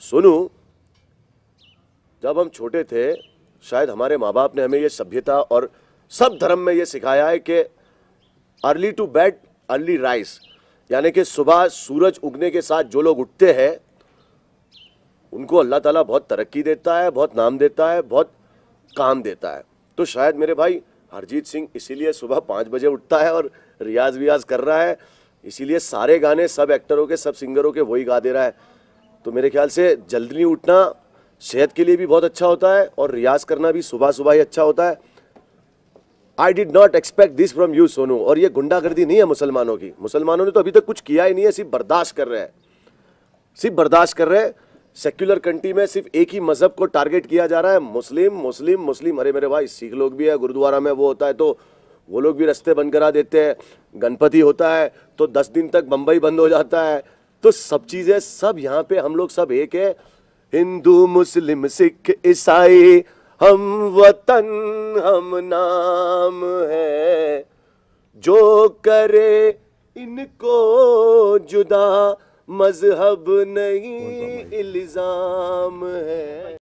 सोनू जब हम छोटे थे शायद हमारे माँ बाप ने हमें यह सभ्यता और सब धर्म में ये सिखाया है कि early to bed early rise यानी कि सुबह सूरज उगने के साथ जो लोग उठते हैं उनको अल्लाह ताला बहुत तरक्की देता है बहुत नाम देता है बहुत काम देता है तो शायद मेरे भाई हरजीत सिंह इसीलिए सुबह पाँच बजे उठता है और रियाज वियाज कर रहा है इसीलिए सारे गाने सब एक्टरों के सब सिंगरों के वही गा दे रहा है तो मेरे ख्याल से जल्दी उठना सेहत के लिए भी बहुत अच्छा होता है और रियाज करना भी सुबह सुबह ही अच्छा होता है I did not expect this from you Sonu और ये गुंडागर्दी नहीं है मुसलमानों की मुसलमानों ने तो अभी तक कुछ किया ही नहीं है सिर्फ बर्दाश्त कर रहे हैं सिर्फ बर्दाश्त कर रहे हैं सेक्युलर कंट्री में सिर्फ एक ही मजहब को टारगेट किया जा रहा है मुस्लिम मुस्लिम मुस्लिम अरे मेरे भाई सिख लोग भी है गुरुद्वारा में वो होता है तो वो लोग भी रस्ते बंद करा देते हैं गणपति होता है तो दस दिन तक बम्बई बंद हो जाता है तो सब चीजें सब यहाँ पे हम लोग सब एक है हिंदू मुस्लिम सिख ईसाई हम वतन हम नाम है जो करे इनको जुदा मजहब नहीं इल्जाम है